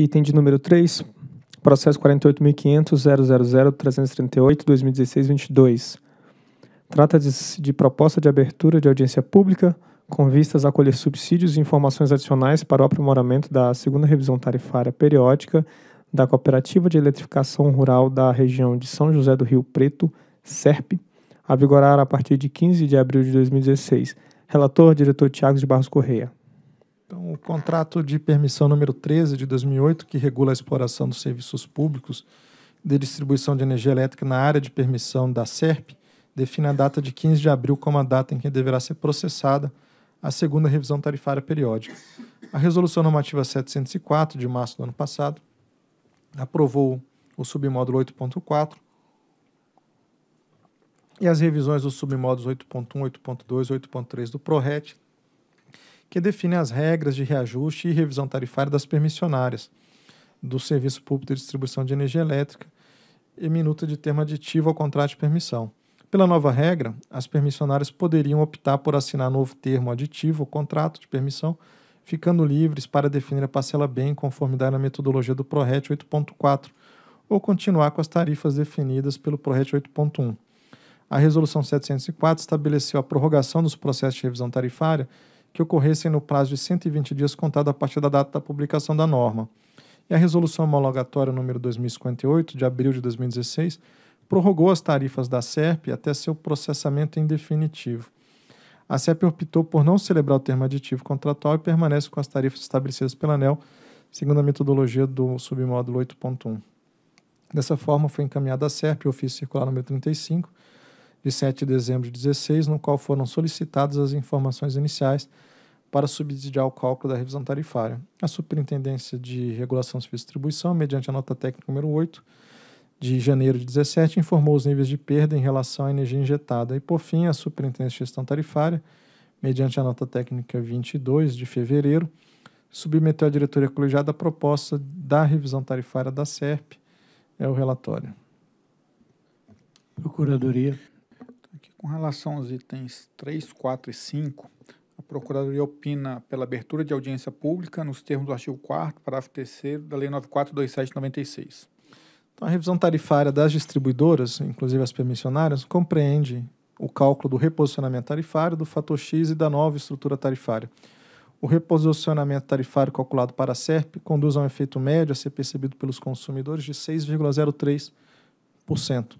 Item de número 3, processo 48.500.000.338.2016.22. 22 Trata-se de proposta de abertura de audiência pública com vistas a colher subsídios e informações adicionais para o aprimoramento da segunda revisão tarifária periódica da Cooperativa de Eletrificação Rural da região de São José do Rio Preto, SERP, a vigorar a partir de 15 de abril de 2016. Relator, diretor Tiago de Barros Correia. Então, o contrato de permissão número 13 de 2008, que regula a exploração dos serviços públicos de distribuição de energia elétrica na área de permissão da SERP, define a data de 15 de abril como a data em que deverá ser processada a segunda revisão tarifária periódica. A Resolução Normativa 704, de março do ano passado, aprovou o submódulo 8.4 e as revisões dos submódulos 8.1, 8.2 8.3 do PRORET, que define as regras de reajuste e revisão tarifária das permissionárias do Serviço Público de Distribuição de Energia Elétrica e minuta de termo aditivo ao contrato de permissão. Pela nova regra, as permissionárias poderiam optar por assinar novo termo aditivo ao contrato de permissão, ficando livres para definir a parcela bem em conformidade na metodologia do ProRet 8.4 ou continuar com as tarifas definidas pelo ProRet 8.1. A Resolução 704 estabeleceu a prorrogação dos processos de revisão tarifária que ocorressem no prazo de 120 dias contado a partir da data da publicação da norma. E a Resolução Homologatória número 2058, de abril de 2016, prorrogou as tarifas da SERP até seu processamento definitivo. A SERP optou por não celebrar o termo aditivo contratual e permanece com as tarifas estabelecidas pela ANEL, segundo a metodologia do submódulo 8.1. Dessa forma, foi encaminhada à SERP, ofício circular número 35, de 7 de dezembro de 16, no qual foram solicitadas as informações iniciais para subsidiar o cálculo da revisão tarifária. A Superintendência de Regulação de Distribuição, mediante a nota técnica número 8 de janeiro de 17, informou os níveis de perda em relação à energia injetada. E, por fim, a Superintendência de Gestão Tarifária, mediante a nota técnica 22 de fevereiro, submeteu à diretoria colegiada a proposta da revisão tarifária da SERP. É o relatório. Procuradoria. Aqui, com relação aos itens 3, 4 e 5, a Procuradoria opina pela abertura de audiência pública nos termos do artigo 4 parágrafo 3 da Lei 942796. Então, a revisão tarifária das distribuidoras, inclusive as permissionárias, compreende o cálculo do reposicionamento tarifário, do fator X e da nova estrutura tarifária. O reposicionamento tarifário calculado para a SERP conduz a um efeito médio a ser percebido pelos consumidores de 6,03%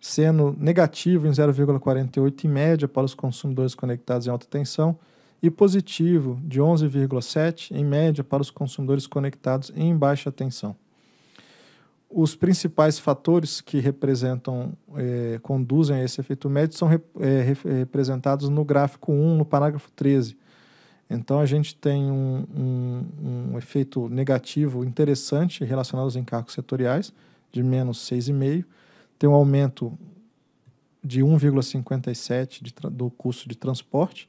sendo negativo em 0,48 em média para os consumidores conectados em alta tensão e positivo de 11,7 em média para os consumidores conectados em baixa tensão. Os principais fatores que representam, eh, conduzem a esse efeito médio são eh, rep eh, representados no gráfico 1, no parágrafo 13. Então, a gente tem um, um, um efeito negativo interessante relacionado aos encargos setoriais, de menos 6,5%, tem um aumento de 1,57 do custo de transporte.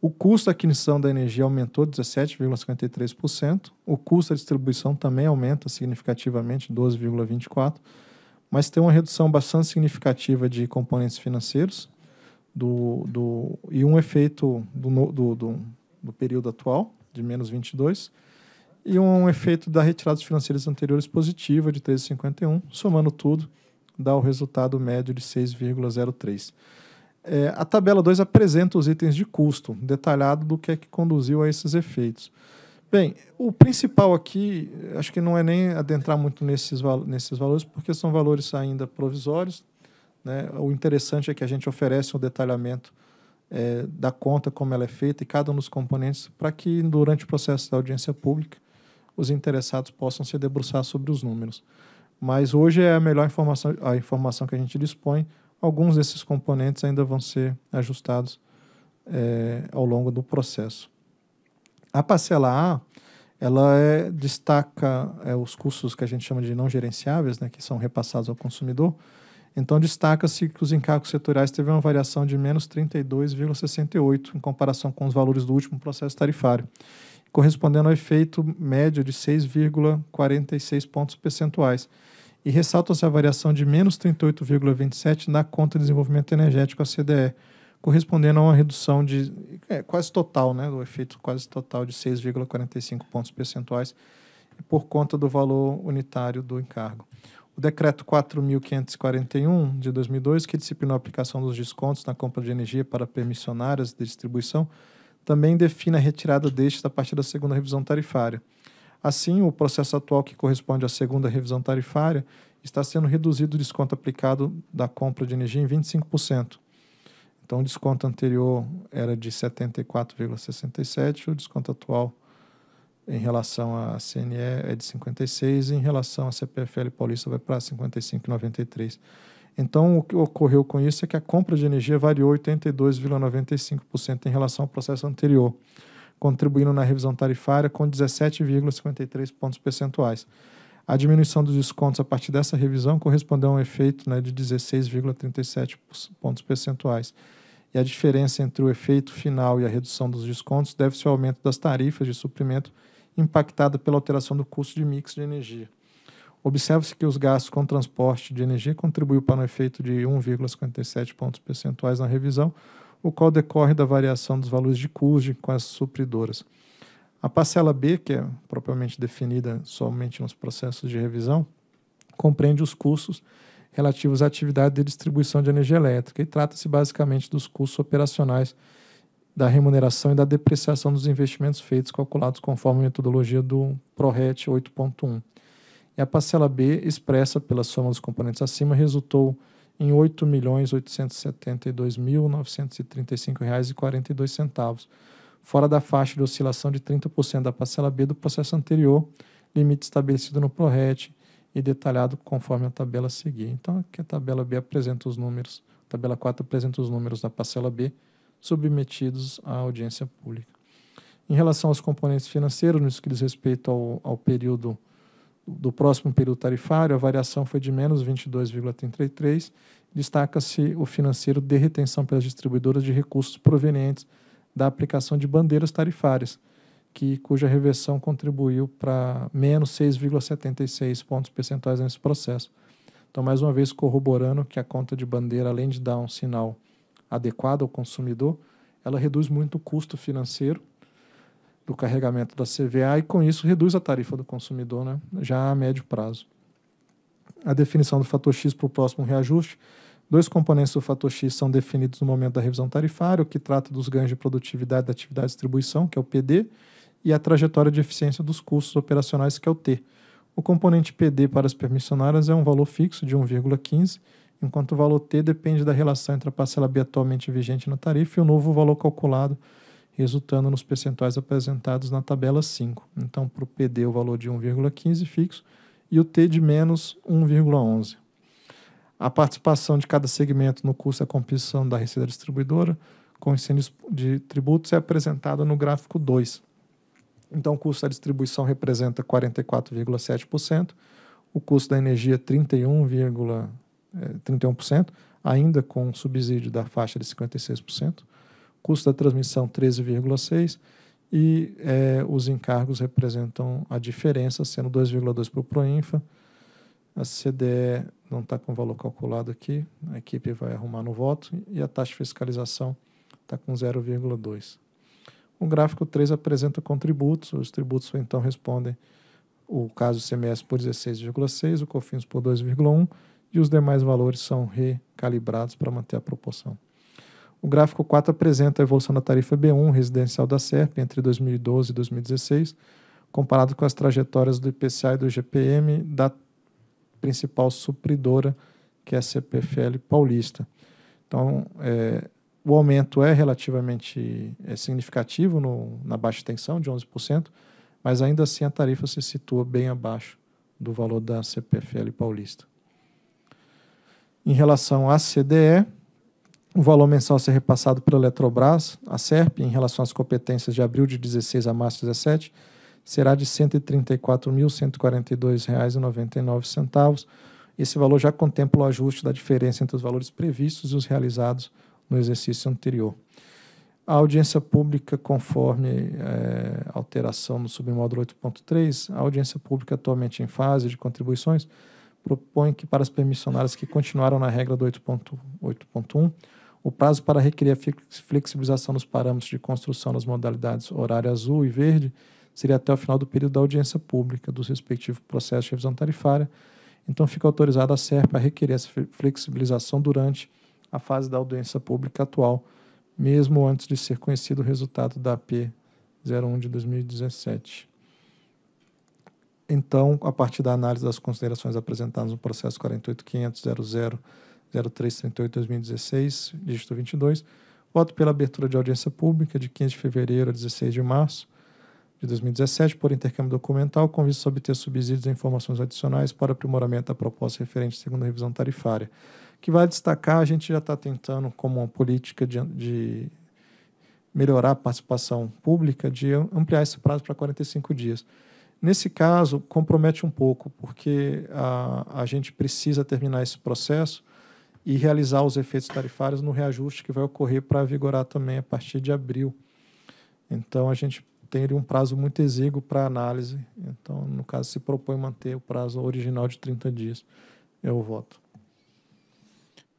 O custo da aquisição da energia aumentou 17,53%. O custo da distribuição também aumenta significativamente, 12,24%. Mas tem uma redução bastante significativa de componentes financeiros do, do, e um efeito do, do, do, do período atual, de menos 22%, e um efeito da retirada dos financeiros anteriores positiva, de 13,51%. Somando tudo, dá o resultado médio de 6,03. É, a tabela 2 apresenta os itens de custo, detalhado do que é que conduziu a esses efeitos. Bem, o principal aqui, acho que não é nem adentrar muito nesses, val nesses valores, porque são valores ainda provisórios. Né? O interessante é que a gente oferece um detalhamento é, da conta, como ela é feita e cada um dos componentes, para que durante o processo da audiência pública os interessados possam se debruçar sobre os números. Mas hoje é a melhor informação, a informação que a gente dispõe. Alguns desses componentes ainda vão ser ajustados é, ao longo do processo. A parcela A, ela é, destaca é, os custos que a gente chama de não gerenciáveis, né, que são repassados ao consumidor. Então, destaca-se que os encargos setoriais teve uma variação de menos 32,68 em comparação com os valores do último processo tarifário correspondendo ao efeito médio de 6,46 pontos percentuais. E ressalta-se a variação de menos 38,27 na conta de desenvolvimento energético, a CDE, correspondendo a uma redução de é, quase total, né, do efeito quase total de 6,45 pontos percentuais por conta do valor unitário do encargo. O decreto 4.541 de 2002, que disciplinou a aplicação dos descontos na compra de energia para permissionárias de distribuição, também define a retirada deste a partir da segunda revisão tarifária. Assim, o processo atual que corresponde à segunda revisão tarifária está sendo reduzido o desconto aplicado da compra de energia em 25%. Então, o desconto anterior era de 74,67, o desconto atual em relação à CNE é de 56, e em relação à CPFL Paulista vai para 55,93. Então, o que ocorreu com isso é que a compra de energia variou 82,95% em relação ao processo anterior, contribuindo na revisão tarifária com 17,53 pontos percentuais. A diminuição dos descontos a partir dessa revisão correspondeu a um efeito né, de 16,37 pontos percentuais. E a diferença entre o efeito final e a redução dos descontos deve-se ao aumento das tarifas de suprimento impactada pela alteração do custo de mix de energia observe se que os gastos com transporte de energia contribuiu para um efeito de 1,57 pontos percentuais na revisão, o qual decorre da variação dos valores de custo com as supridoras. A parcela B, que é propriamente definida somente nos processos de revisão, compreende os custos relativos à atividade de distribuição de energia elétrica e trata-se basicamente dos custos operacionais da remuneração e da depreciação dos investimentos feitos calculados conforme a metodologia do PRORET 8.1 e a parcela B, expressa pela soma dos componentes acima, resultou em R$ 8.872.935,42, fora da faixa de oscilação de 30% da parcela B do processo anterior, limite estabelecido no PRORET e detalhado conforme a tabela a seguir. Então, aqui a tabela B apresenta os números, a tabela 4 apresenta os números da parcela B submetidos à audiência pública. Em relação aos componentes financeiros, no que diz respeito ao, ao período do próximo período tarifário, a variação foi de menos 22,33. Destaca-se o financeiro de retenção pelas distribuidoras de recursos provenientes da aplicação de bandeiras tarifárias, que, cuja reversão contribuiu para menos 6,76 pontos percentuais nesse processo. Então, mais uma vez, corroborando que a conta de bandeira, além de dar um sinal adequado ao consumidor, ela reduz muito o custo financeiro do carregamento da CVA e com isso reduz a tarifa do consumidor, né, já a médio prazo. A definição do fator X para o próximo reajuste. Dois componentes do fator X são definidos no momento da revisão tarifária, o que trata dos ganhos de produtividade da atividade de distribuição, que é o PD, e a trajetória de eficiência dos custos operacionais, que é o T. O componente PD para as permissionárias é um valor fixo de 1,15, enquanto o valor T depende da relação entre a parcela B atualmente vigente na tarifa e o novo valor calculado resultando nos percentuais apresentados na tabela 5. Então, para o PD, o valor de 1,15 fixo e o T de menos 1,11. A participação de cada segmento no custo da composição da receita distribuidora com incêndios de tributos é apresentada no gráfico 2. Então, o custo da distribuição representa 44,7%, o custo da energia 31,31%, 31%, eh, ainda com subsídio da faixa de 56%, custo da transmissão 13,6% e é, os encargos representam a diferença, sendo 2,2 para o Proinfa. A CDE não está com o valor calculado aqui, a equipe vai arrumar no voto, e a taxa de fiscalização está com 0,2. O gráfico 3 apresenta contributos, os tributos então respondem o caso CMS por 16,6, o COFINS por 2,1 e os demais valores são recalibrados para manter a proporção. O gráfico 4 apresenta a evolução da tarifa B1 residencial da SERP entre 2012 e 2016, comparado com as trajetórias do IPCA e do GPM da principal supridora, que é a CPFL Paulista. Então, é, o aumento é relativamente é significativo no, na baixa tensão, de 11%, mas ainda assim a tarifa se situa bem abaixo do valor da CPFL Paulista. Em relação à CDE, o valor mensal a ser repassado pela Eletrobras, a SERP, em relação às competências de abril de 16 a março de 17, será de R$ 134.142,99. Esse valor já contempla o ajuste da diferença entre os valores previstos e os realizados no exercício anterior. A audiência pública, conforme é, alteração no submódulo 8.3, a audiência pública atualmente em fase de contribuições propõe que para as permissionárias que continuaram na regra do 8.1, o prazo para requerer a flexibilização dos parâmetros de construção das modalidades horário azul e verde seria até o final do período da audiência pública dos respectivos processos de revisão tarifária. Então, fica autorizada a SERP a requerer essa flexibilização durante a fase da audiência pública atual, mesmo antes de ser conhecido o resultado da AP 01 de 2017. Então, a partir da análise das considerações apresentadas no processo 48500 0338 2016, dígito 22, voto pela abertura de audiência pública de 15 de fevereiro a 16 de março de 2017 por intercâmbio documental com vista a obter subsídios e informações adicionais para aprimoramento da proposta referente à segunda revisão tarifária. Que vai destacar, a gente já está tentando, como uma política de, de melhorar a participação pública, de ampliar esse prazo para 45 dias. Nesse caso, compromete um pouco, porque a, a gente precisa terminar esse processo e realizar os efeitos tarifários no reajuste que vai ocorrer para vigorar também a partir de abril. Então, a gente tem um prazo muito exíguo para análise. Então, no caso, se propõe manter o prazo original de 30 dias. Eu voto.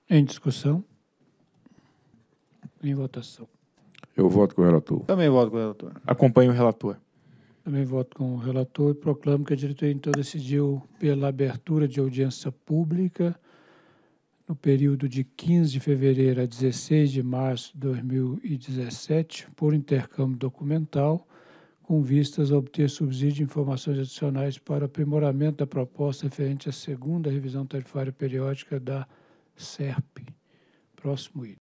Em discussão? Em votação. Eu voto com o relator. Também voto com o relator. Acompanho o relator. Também voto com o relator e proclamo que a diretoria então decidiu pela abertura de audiência pública no período de 15 de fevereiro a 16 de março de 2017, por intercâmbio documental, com vistas a obter subsídio de informações adicionais para aprimoramento da proposta referente à segunda revisão tarifária periódica da SERP. Próximo item.